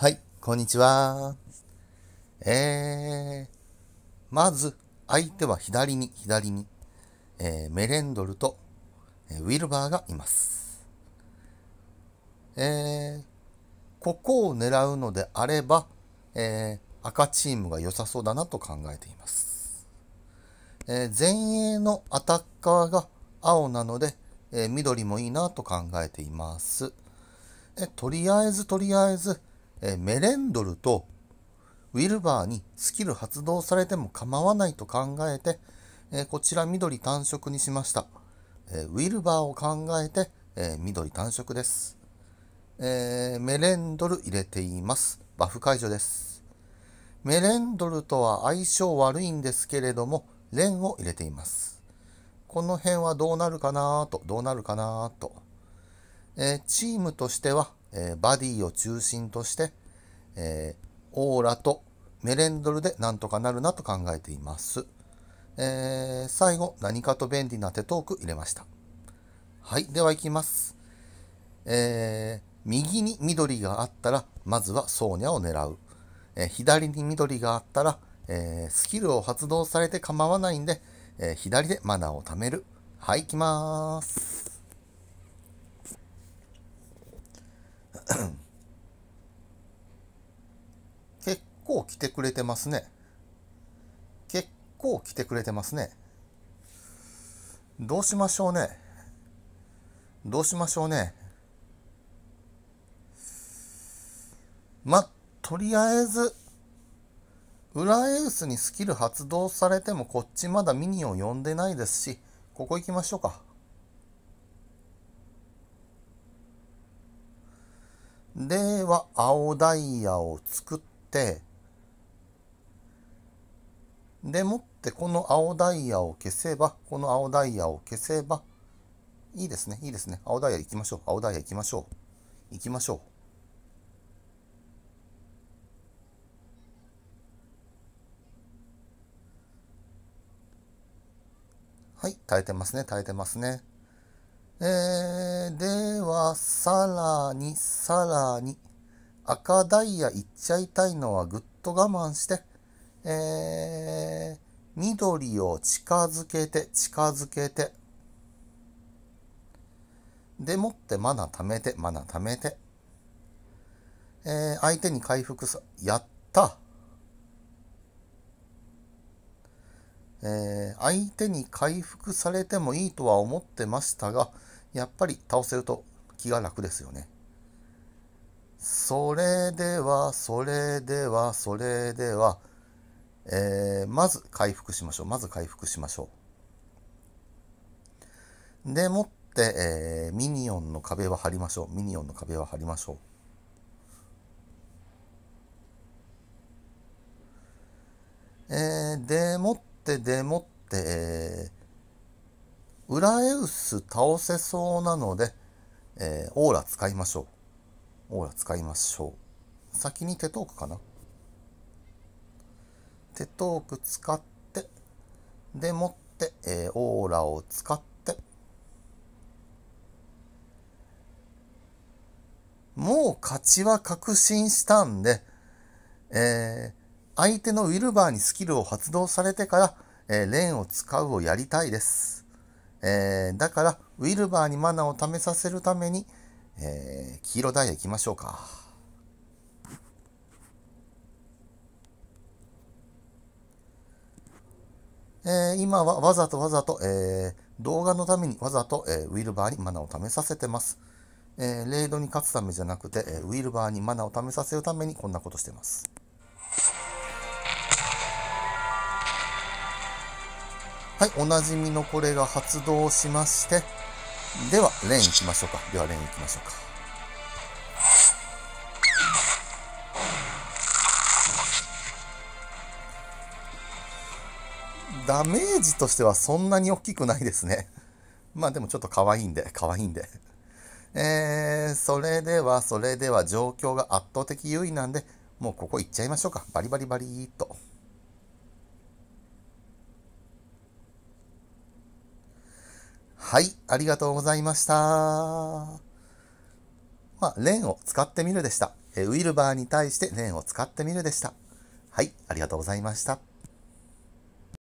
はい、こんにちは。えー、まず、相手は左に、左に、えー、メレンドルと、えー、ウィルバーがいます。えー、ここを狙うのであれば、えー、赤チームが良さそうだなと考えています。えー、前衛のアタッカーが青なので、えー、緑もいいなと考えています。えとりあえず、とりあえず、えメレンドルとウィルバーにスキル発動されても構わないと考えて、えこちら緑単色にしました。えウィルバーを考えて、え緑単色です、えメレンドル入れています。バフ解除です。メレンドルとは相性悪いんですけれども、レンを入れています。この辺はどうなるかなと、どうなるかなと。えー、チームとしてはえー、バディを中心として、えー、オーラとメレンドルでなんとかなるなと考えています。えー、最後、何かと便利な手トーク入れました。はい、では行きます。えー、右に緑があったら、まずはソーニャを狙う。えー、左に緑があったら、えー、スキルを発動されて構わないんで、えー、左でマナーを貯める。はい、行きまーす。構来てくれてますね。結構来てくれてますね。どうしましょうね。どうしましょうね。ま、とりあえず、裏エースにスキル発動されてもこっちまだミニを呼んでないですし、ここ行きましょうか。では、青ダイヤを作って、でもってこの青ダイヤを消せば、この青ダイヤを消せば、いいですね、いいですね。青ダイヤ行きましょう。青ダイヤ行きましょう。行きましょう。はい、耐えてますね、耐えてますね。えー、では、さらに、さらに、赤ダイヤ行っちゃいたいのはぐっと我慢して、えー、緑を近づけて、近づけて。でもってマナ貯めて、マナ貯めて。えー、相手に回復さ、やったえー、相手に回復されてもいいとは思ってましたが、やっぱり倒せると気が楽ですよね。それでは、それでは、それでは、えー、まず回復しましょう。まず回復しましょう。でもって、えー、ミニオンの壁は張りましょう。ミニオンの壁は張りましょう。えー、でもってでもって、えー、ウラエウス倒せそうなので、えー、オーラ使いましょう。オーラ使いましょう。先に手トークかな手トーク使って、でもって、えー、オーラを使って、もう勝ちは確信したんで、えー、相手のウィルバーにスキルを発動されてから、えー、レーンを使うをやりたいです。えー、だから、ウィルバーにマナを貯めさせるために、えー、黄色ダイヤ行きましょうか。えー、今はわざとわざと、えー、動画のためにわざと、えー、ウィルバーにマナーを試させてます。えー、レイドに勝つためじゃなくて、えウィルバーにマナーを試させるためにこんなことしてます。はい、おなじみのこれが発動しまして、では、レーン行きましょうか。では、レーン行きましょうか。ダメージとしてはそんなに大きくないですね。まあでもちょっと可愛いんで、可愛いんで。えー、それでは、それでは状況が圧倒的優位なんで、もうここ行っちゃいましょうか。バリバリバリーっと。はい、ありがとうございました。まあ、レーンを使ってみるでした。えウィルバーに対してレーンを使ってみるでした。はい、ありがとうございました。